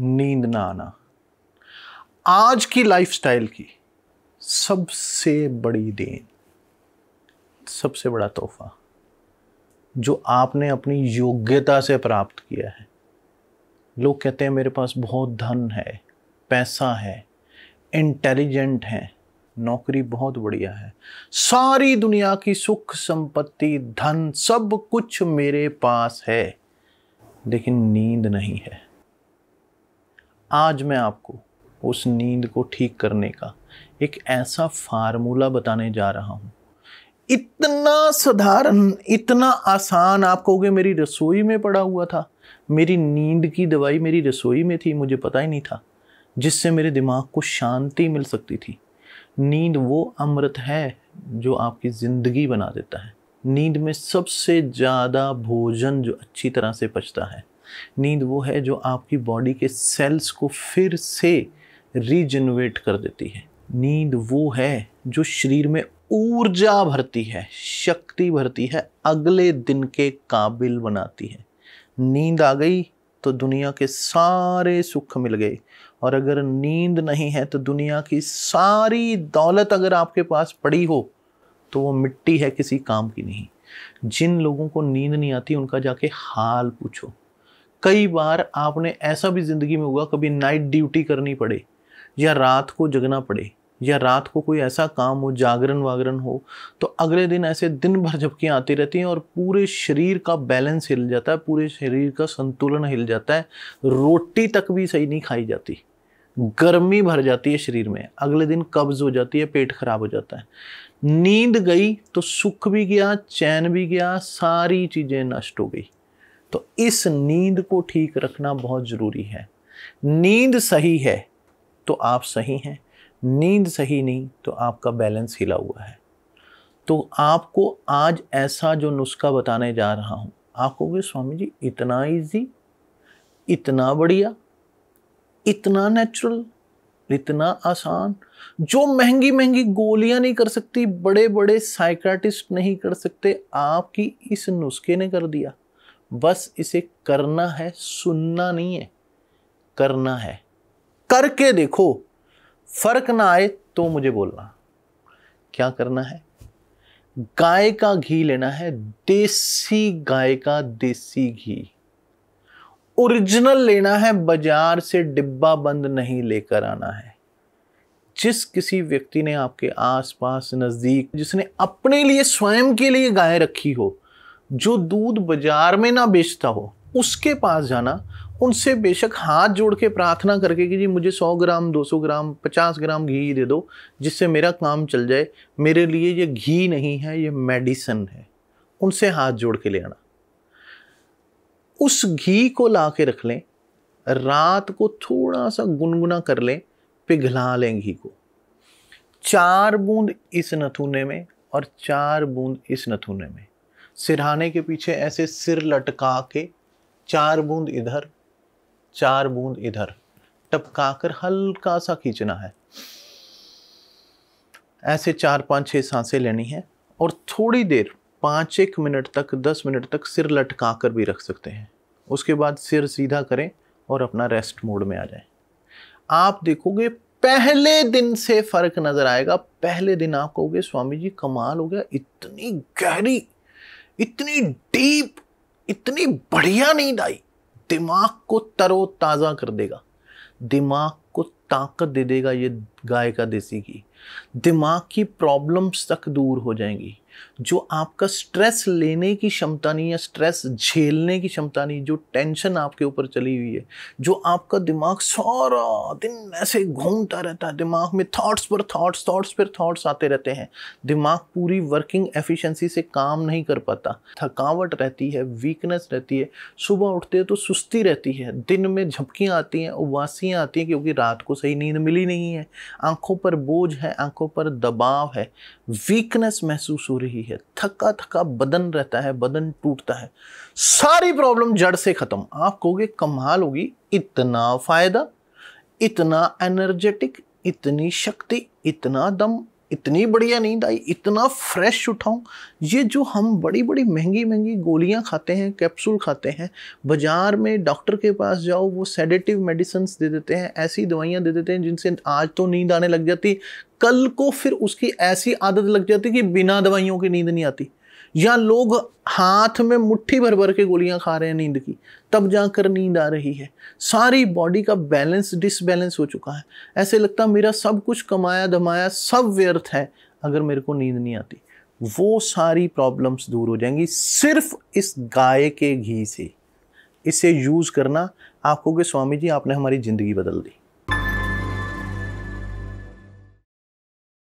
नींद ना आना आज की लाइफस्टाइल की सबसे बड़ी देन सबसे बड़ा तोहफा जो आपने अपनी योग्यता से प्राप्त किया है लोग कहते हैं मेरे पास बहुत धन है पैसा है इंटेलिजेंट है नौकरी बहुत बढ़िया है सारी दुनिया की सुख संपत्ति धन सब कुछ मेरे पास है लेकिन नींद नहीं है आज मैं आपको उस नींद को ठीक करने का एक ऐसा फार्मूला बताने जा रहा हूँ इतना साधारण इतना आसान आप कहोगे मेरी रसोई में पड़ा हुआ था मेरी नींद की दवाई मेरी रसोई में थी मुझे पता ही नहीं था जिससे मेरे दिमाग को शांति मिल सकती थी नींद वो अमृत है जो आपकी ज़िंदगी बना देता है नींद में सबसे ज़्यादा भोजन जो अच्छी तरह से पचता है नींद वो है जो आपकी बॉडी के सेल्स को फिर से रीजनरेट कर देती है नींद वो है जो शरीर में ऊर्जा भरती है शक्ति भरती है अगले दिन के काबिल बनाती है नींद आ गई तो दुनिया के सारे सुख मिल गए और अगर नींद नहीं है तो दुनिया की सारी दौलत अगर आपके पास पड़ी हो तो वो मिट्टी है किसी काम की नहीं जिन लोगों को नींद नहीं आती उनका जाके हाल पूछो कई बार आपने ऐसा भी ज़िंदगी में हुआ कभी नाइट ड्यूटी करनी पड़े या रात को जगना पड़े या रात को कोई ऐसा काम हो जागरण वागरण हो तो अगले दिन ऐसे दिन भर झपकियाँ आती रहती हैं और पूरे शरीर का बैलेंस हिल जाता है पूरे शरीर का संतुलन हिल जाता है रोटी तक भी सही नहीं खाई जाती गर्मी भर जाती है शरीर में अगले दिन कब्ज़ हो जाती है पेट खराब हो जाता है नींद गई तो सुख भी गया चैन भी गया सारी चीज़ें नष्ट हो गई तो इस नींद को ठीक रखना बहुत ज़रूरी है नींद सही है तो आप सही हैं नींद सही नहीं तो आपका बैलेंस हिला हुआ है तो आपको आज ऐसा जो नुस्खा बताने जा रहा हूँ आप कहोगे स्वामी जी इतना इजी इतना बढ़िया इतना नेचुरल इतना आसान जो महंगी महंगी गोलियां नहीं कर सकती बड़े बड़े साइकाटिस्ट नहीं कर सकते आपकी इस नुस्खे ने कर दिया बस इसे करना है सुनना नहीं है करना है करके देखो फर्क ना आए तो मुझे बोलना क्या करना है गाय का घी लेना है देसी गाय का देसी घी ओरिजिनल लेना है बाजार से डिब्बा बंद नहीं लेकर आना है जिस किसी व्यक्ति ने आपके आसपास नज़दीक जिसने अपने लिए स्वयं के लिए गाय रखी हो जो दूध बाजार में ना बेचता हो उसके पास जाना उनसे बेशक हाथ जोड़ के प्रार्थना करके कि जी मुझे 100 ग्राम 200 ग्राम 50 ग्राम घी दे दो जिससे मेरा काम चल जाए मेरे लिए ये घी नहीं है ये मेडिसन है उनसे हाथ जोड़ के ले आना उस घी को ला के रख लें रात को थोड़ा सा गुनगुना कर लें पिघला लें घी को चार बूंद इस नथुने में और चार बूंद इस नथुने में सिरहाने के पीछे ऐसे सिर लटका के चार बूंद इधर चार बूंद इधर टपका कर हल्का सा खींचना है ऐसे चार पाँच छह सांसें लेनी है और थोड़ी देर पाँच एक मिनट तक दस मिनट तक सिर लटका कर भी रख सकते हैं उसके बाद सिर सीधा करें और अपना रेस्ट मोड में आ जाए आप देखोगे पहले दिन से फर्क नज़र आएगा पहले दिन आप कहोगे स्वामी जी कमाल हो गया इतनी गहरी इतनी डीप इतनी बढ़िया नींद आई दिमाग को तरोताज़ा कर देगा दिमाग को ताकत दे देगा ये गाय का देसी की दिमाग की प्रॉब्लम्स तक दूर हो जाएंगी जो आपका स्ट्रेस लेने की क्षमता नहीं है स्ट्रेस झेलने की क्षमता नहीं जो टेंशन आपके ऊपर चली हुई है जो आपका दिमाग सारा दिन ऐसे घूमता रहता है दिमाग में थॉट्स पर थॉट्स थॉट्स पर थॉट्स आते रहते हैं दिमाग पूरी वर्किंग एफिशिएंसी से काम नहीं कर पाता थकावट रहती है वीकनेस रहती है सुबह उठते हैं तो सुस्ती रहती है दिन में झपकियाँ आती हैं उबासियाँ आती हैं क्योंकि रात को सही नींद मिली नहीं है आंखों पर बोझ है आंखों पर दबाव है वीकनेस महसूस हो रही रही है थका थका बदन रहता है बदन टूटता है सारी प्रॉब्लम जड़ से ख़त्म आप कहोगे कमाल होगी इतना फ़ायदा इतना एनर्जेटिक इतनी शक्ति इतना दम इतनी बढ़िया नींद आई इतना फ्रेश उठाऊँ ये जो हम बड़ी बड़ी महंगी महंगी गोलियाँ खाते हैं कैप्सूल खाते हैं बाज़ार में डॉक्टर के पास जाओ वो सेडेटिव मेडिसिन दे देते हैं ऐसी दवाइयाँ दे देते हैं जिनसे आज तो नींद आने लग जाती कल को फिर उसकी ऐसी आदत लग जाती कि बिना दवाइयों की नींद नहीं आती या लोग हाथ में मुट्ठी भर भर के गोलियां खा रहे हैं नींद की तब जाकर नींद आ रही है सारी बॉडी का बैलेंस डिसबैलेंस हो चुका है ऐसे लगता मेरा सब कुछ कमाया दमाया सब व्यर्थ है अगर मेरे को नींद नहीं आती वो सारी प्रॉब्लम्स दूर हो जाएंगी सिर्फ इस गाय के घी से इसे यूज़ करना आप कहोगे स्वामी जी आपने हमारी ज़िंदगी बदल दी